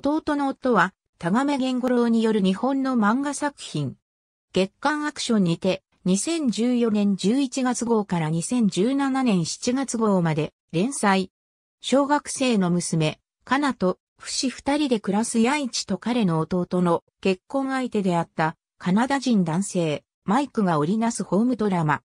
弟の夫は、タゲン源五郎による日本の漫画作品。月刊アクションにて、2014年11月号から2017年7月号まで連載。小学生の娘、カナと、不死二人で暮らすイ一と彼の弟の結婚相手であったカナダ人男性、マイクが織りなすホームドラマ。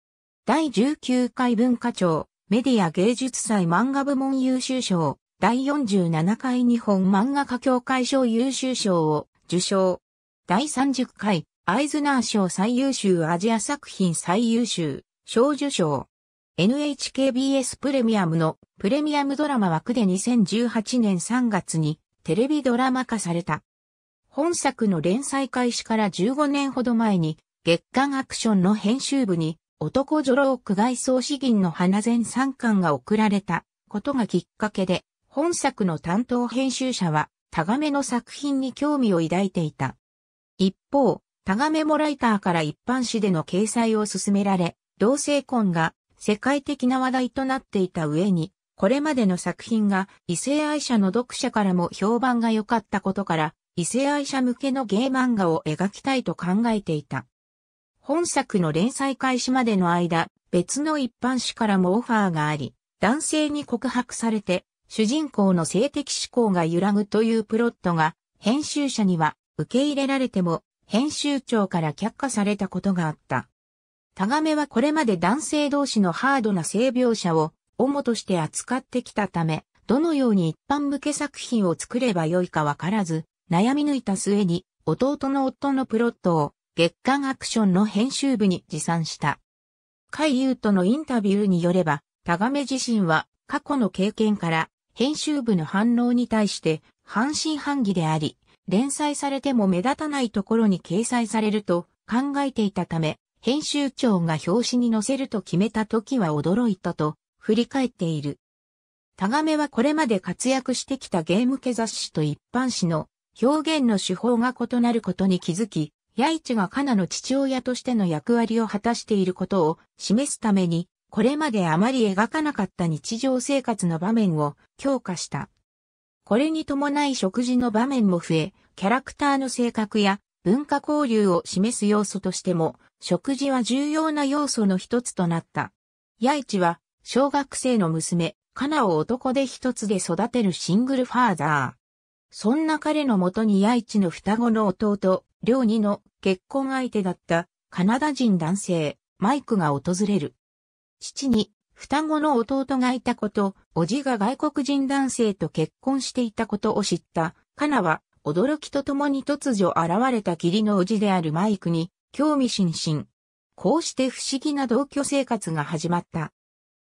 第19回文化庁メディア芸術祭漫画部門優秀賞。第47回日本漫画家協会賞優秀賞を受賞。第30回アイズナー賞最優秀アジア作品最優秀賞受賞。NHKBS プレミアムのプレミアムドラマ枠で2018年3月にテレビドラマ化された。本作の連載開始から15年ほど前に月刊アクションの編集部に男女老区外装詩銀の花全3巻が送られたことがきっかけで本作の担当編集者は、タガメの作品に興味を抱いていた。一方、タガメもライターから一般紙での掲載を進められ、同性婚が世界的な話題となっていた上に、これまでの作品が異性愛者の読者からも評判が良かったことから、異性愛者向けのゲー漫画を描きたいと考えていた。本作の連載開始までの間、別の一般紙からもオファーがあり、男性に告白されて主人公の性的思考が揺らぐというプロットが、編集者には受け入れられても、編集長から却下されたことがあった。タガメはこれまで男性同士のハードな性描写を、主として扱ってきたため、どのように一般向け作品を作ればよいかわからず、悩み抜いた末に、弟の夫のプロットを、月刊アクションの編集部に持参した。海優とのインタビューによれば、タガメ自身は過去の経験から編集部の反応に対して半信半疑であり、連載されても目立たないところに掲載されると考えていたため、編集長が表紙に載せると決めた時は驚いたと振り返っている。タガメはこれまで活躍してきたゲーム系雑誌と一般誌の表現の手法が異なることに気づき、ヤイチがカナの父親としての役割を果たしていることを示すためにこれまであまり描かなかった日常生活の場面を強化した。これに伴い食事の場面も増え、キャラクターの性格や文化交流を示す要素としても、食事は重要な要素の一つとなった。八一は、小学生の娘、カナを男で一つで育てるシングルファーザー。そんな彼のもとに八一の双子の弟、両二の結婚相手だったカナダ人男性、マイクが訪れる。父に双子の弟がいたこと、叔父が外国人男性と結婚していたことを知った、カナは驚きとともに突如現れた義理の叔父であるマイクに興味津々。こうして不思議な同居生活が始まった。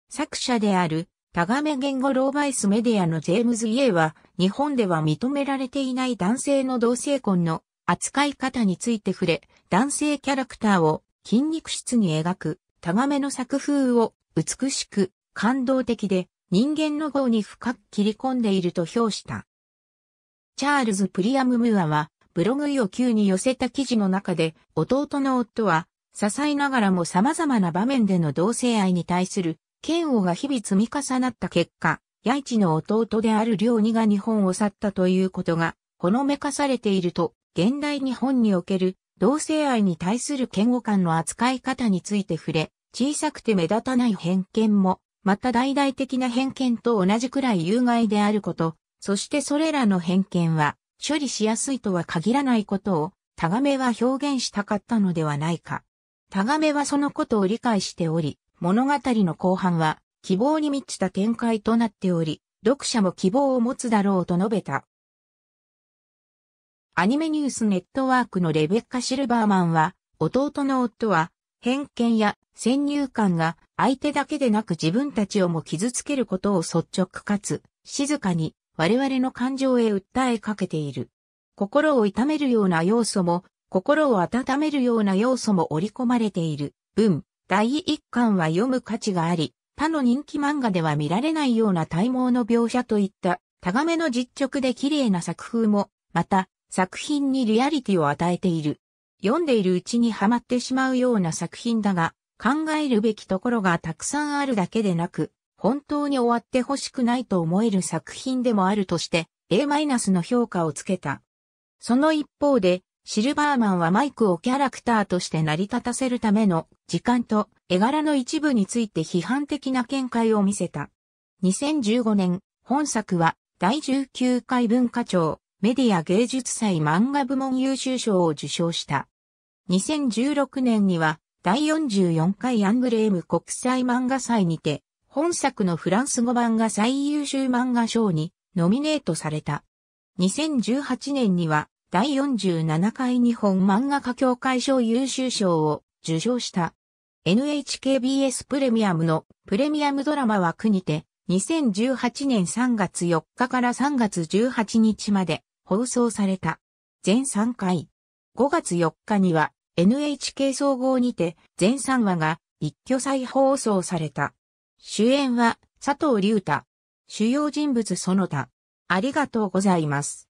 作者であるタガメ言語ローバイスメディアのジェームズ・イエは日本では認められていない男性の同性婚の扱い方について触れ、男性キャラクターを筋肉質に描くタガメの作風を美しく感動的で人間の業に深く切り込んでいると評した。チャールズ・プリアム・ムーアはブログを求に寄せた記事の中で弟の夫は支えながらも様々な場面での同性愛に対する嫌悪が日々積み重なった結果、八一の弟である両二が日本を去ったということが、ほのめかされていると、現代日本における同性愛に対する嫌悪感の扱い方について触れ、小さくて目立たない偏見も、また大々的な偏見と同じくらい有害であること、そしてそれらの偏見は処理しやすいとは限らないことを、タガメは表現したかったのではないか。タガメはそのことを理解しており、物語の後半は希望に満ちた展開となっており、読者も希望を持つだろうと述べた。アニメニュースネットワークのレベッカ・シルバーマンは、弟の夫は偏見や先入観が相手だけでなく自分たちをも傷つけることを率直かつ静かに我々の感情へ訴えかけている。心を痛めるような要素も心を温めるような要素も織り込まれている文、第一巻は読む価値があり、他の人気漫画では見られないような体毛の描写といったタガメの実直で綺麗な作風も、また作品にリアリティを与えている。読んでいるうちにはまってしまうような作品だが、考えるべきところがたくさんあるだけでなく、本当に終わってほしくないと思える作品でもあるとして、A- の評価をつけた。その一方で、シルバーマンはマイクをキャラクターとして成り立たせるための時間と絵柄の一部について批判的な見解を見せた。2015年、本作は第19回文化庁メディア芸術祭漫画部門優秀賞を受賞した。2016年には第44回アングレーム国際漫画祭にて本作のフランス語版が最優秀漫画賞にノミネートされた。2018年には第47回日本漫画家協会賞優秀賞を受賞した。NHKBS プレミアムのプレミアムドラマ枠にて2018年3月4日から3月18日まで放送された。全3回。5月4日には NHK 総合にて全3話が一挙再放送された。主演は佐藤隆太。主要人物その他。ありがとうございます。